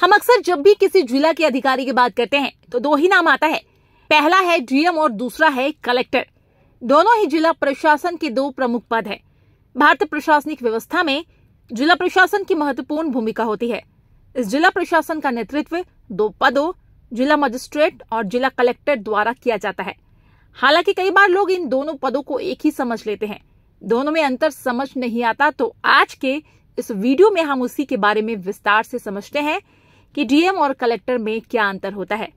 हम अक्सर जब भी किसी जिला के अधिकारी की बात करते हैं तो दो ही नाम आता है पहला है डीएम और दूसरा है कलेक्टर दोनों ही जिला प्रशासन के दो प्रमुख पद है भारतीय प्रशासनिक व्यवस्था में जिला प्रशासन की महत्वपूर्ण भूमिका होती है इस जिला प्रशासन का नेतृत्व दो पदों जिला मजिस्ट्रेट और जिला कलेक्टर द्वारा किया जाता है हालांकि कई बार लोग इन दोनों पदों को एक ही समझ लेते हैं दोनों में अंतर समझ नहीं आता तो आज के इस वीडियो में हम उसी के बारे में विस्तार से समझते हैं कि डीएम और कलेक्टर में क्या अंतर होता है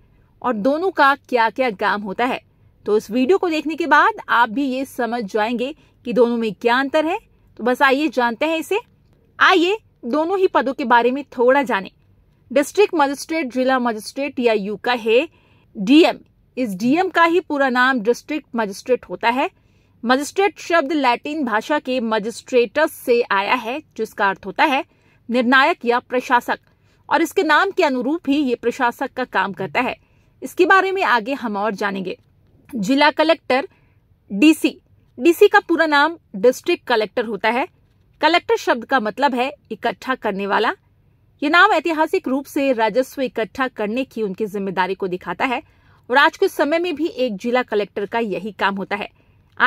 और दोनों का क्या क्या काम होता है तो इस वीडियो को देखने के बाद आप भी ये समझ जाएंगे कि दोनों में क्या अंतर है तो बस आइए जानते हैं इसे आइए दोनों ही पदों के बारे में थोड़ा जाने डिस्ट्रिक्ट मजिस्ट्रेट जिला मजिस्ट्रेट या यू का है डीएम इस डीएम का ही पूरा नाम डिस्ट्रिक्ट मजिस्ट्रेट होता है मजिस्ट्रेट शब्द लैटिन भाषा के मजिस्ट्रेटस से आया है जिसका अर्थ होता है निर्णायक या प्रशासक और इसके नाम के अनुरूप ही ये प्रशासक का काम करता है इसके बारे में आगे हम और जानेंगे जिला कलेक्टर डीसी डीसी का पूरा नाम डिस्ट्रिक्ट कलेक्टर होता है कलेक्टर शब्द का मतलब है इकट्ठा करने वाला ये नाम ऐतिहासिक रूप से राजस्व इकट्ठा करने की उनकी जिम्मेदारी को दिखाता है और आज के समय में भी एक जिला कलेक्टर का यही काम होता है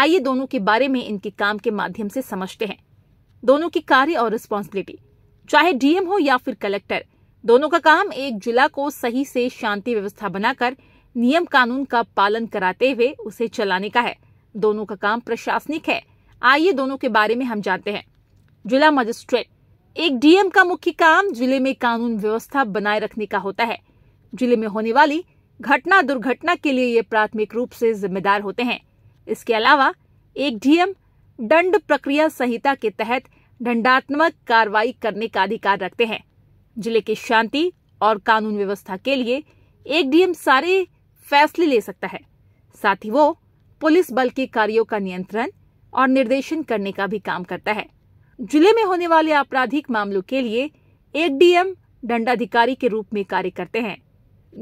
आइए दोनों के बारे में इनके काम के माध्यम से समझते हैं दोनों की कार्य और रिस्पॉन्सिबिलिटी चाहे डीएम हो या फिर कलेक्टर दोनों का काम एक जिला को सही से शांति व्यवस्था बनाकर नियम कानून का पालन कराते हुए उसे चलाने का है दोनों का काम प्रशासनिक है आइए दोनों के बारे में हम जानते हैं जिला मजिस्ट्रेट एक डीएम का मुख्य काम जिले में कानून व्यवस्था बनाए रखने का होता है जिले में होने वाली घटना दुर्घटना के लिए ये प्राथमिक रूप से जिम्मेदार होते हैं इसके अलावा एक डीएम दंड प्रक्रिया संहिता के तहत दंडात्मक कार्रवाई करने का अधिकार रखते हैं जिले के शांति और कानून व्यवस्था के लिए एक डीएम सारे फैसले ले सकता है साथ ही वो पुलिस बल के कार्यों का नियंत्रण और निर्देशन करने का भी काम करता है जिले में होने वाले आपराधिक मामलों के लिए एक डीएम दंडाधिकारी के रूप में कार्य करते हैं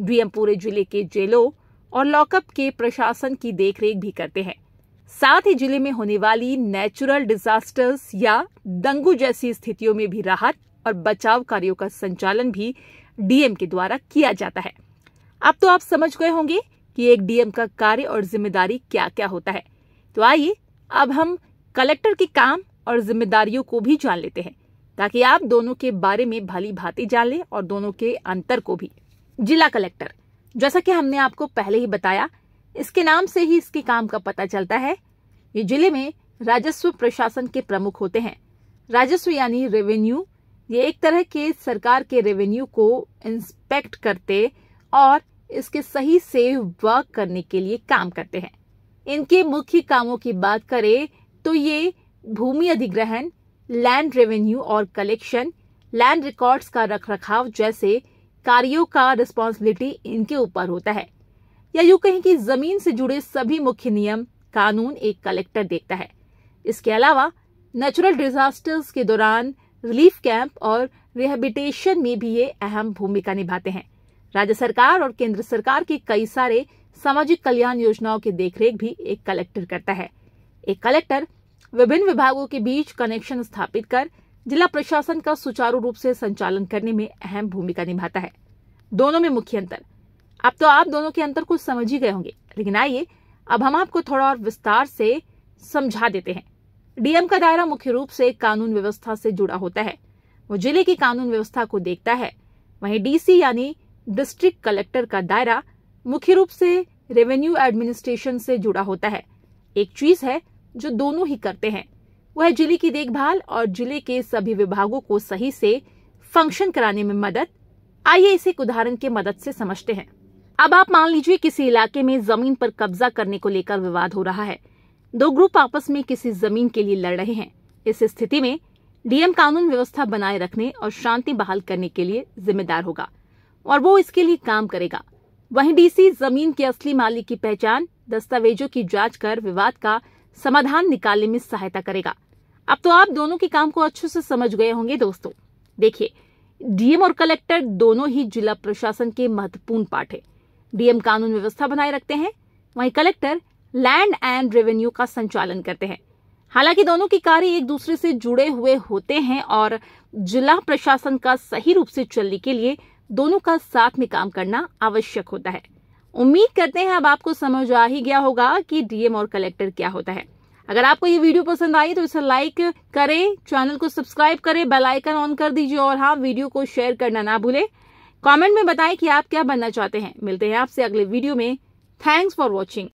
डीएम पूरे जिले के जेलों और लॉकअप के प्रशासन की देखरेख भी करते हैं साथ ही जिले में होने वाली नेचुरल डिजास्टर्स या दंगू जैसी स्थितियों में भी राहत और बचाव कार्यों का संचालन भी डीएम के द्वारा किया जाता है अब तो आप समझ गए होंगे कि एक डीएम का कार्य और जिम्मेदारी क्या क्या होता है तो आइए अब हम कलेक्टर के काम और जिम्मेदारियों को भी जान लेते हैं ताकि आप दोनों के बारे में भली भांति जान लें और दोनों के अंतर को भी जिला कलेक्टर जैसा कि हमने आपको पहले ही बताया इसके नाम से ही इसके काम का पता चलता है ये जिले में राजस्व प्रशासन के प्रमुख होते हैं राजस्व यानी रेवेन्यू ये एक तरह के सरकार के रेवेन्यू को इंस्पेक्ट करते और इसके सही से वर्क करने के लिए काम करते हैं इनके मुख्य कामों की बात करें तो ये भूमि अधिग्रहण लैंड रेवेन्यू और कलेक्शन लैंड रिकॉर्ड्स का रखरखाव जैसे कार्यों का रिस्पॉन्सिबिलिटी इनके ऊपर होता है या यूं कहें कि जमीन से जुड़े सभी मुख्य नियम कानून एक कलेक्टर देखता है इसके अलावा नेचुरल डिजास्टर्स के दौरान रिलीफ कैंप और रिहेबिटेशन में भी ये अहम भूमिका निभाते हैं राज्य सरकार और केंद्र सरकार के कई सारे सामाजिक कल्याण योजनाओं की देखरेख भी एक कलेक्टर करता है एक कलेक्टर विभिन्न विभागों के बीच कनेक्शन स्थापित कर जिला प्रशासन का सुचारू रूप से संचालन करने में अहम भूमिका निभाता है दोनों में मुख्य अंतर अब तो आप दोनों के अंतर को समझ ही गए होंगे लेकिन आइए अब हम आपको थोड़ा और विस्तार से समझा देते हैं डीएम का दायरा मुख्य रूप से कानून व्यवस्था से जुड़ा होता है वो जिले की कानून व्यवस्था को देखता है वहीं डीसी यानी डिस्ट्रिक्ट कलेक्टर का दायरा मुख्य रूप से रेवेन्यू एडमिनिस्ट्रेशन से जुड़ा होता है एक चीज है जो दोनों ही करते हैं वह जिले की देखभाल और जिले के सभी विभागों को सही से फंक्शन कराने में मदद आइए इसे एक उदाहरण के मदद से समझते हैं अब आप मान लीजिए किसी इलाके में जमीन पर कब्जा करने को लेकर विवाद हो रहा है दो ग्रुप आपस में किसी जमीन के लिए लड़ रहे हैं इस स्थिति में डीएम कानून व्यवस्था बनाए रखने और शांति बहाल करने के लिए जिम्मेदार होगा और वो इसके लिए काम करेगा वहीं डीसी जमीन के असली मालिक की पहचान दस्तावेजों की जांच कर विवाद का समाधान निकालने में सहायता करेगा अब तो आप दोनों के काम को अच्छे से समझ गए होंगे दोस्तों देखिए डीएम और कलेक्टर दोनों ही जिला प्रशासन के महत्वपूर्ण पार्ट है डीएम कानून व्यवस्था बनाए रखते हैं वहीं कलेक्टर लैंड एंड रेवेन्यू का संचालन करते हैं हालांकि दोनों के कार्य एक दूसरे से जुड़े हुए होते हैं और जिला प्रशासन का सही रूप से चलने के लिए दोनों का साथ में काम करना आवश्यक होता है उम्मीद करते हैं अब आपको समझ आ ही गया होगा कि डीएम और कलेक्टर क्या होता है अगर आपको ये वीडियो पसंद आई तो इसे लाइक करें चैनल को सब्सक्राइब करें बेल आइकन ऑन कर दीजिए और हाँ वीडियो को शेयर करना ना भूलें कमेंट में बताएं कि आप क्या बनना चाहते हैं मिलते हैं आपसे अगले वीडियो में थैंक्स फॉर वॉचिंग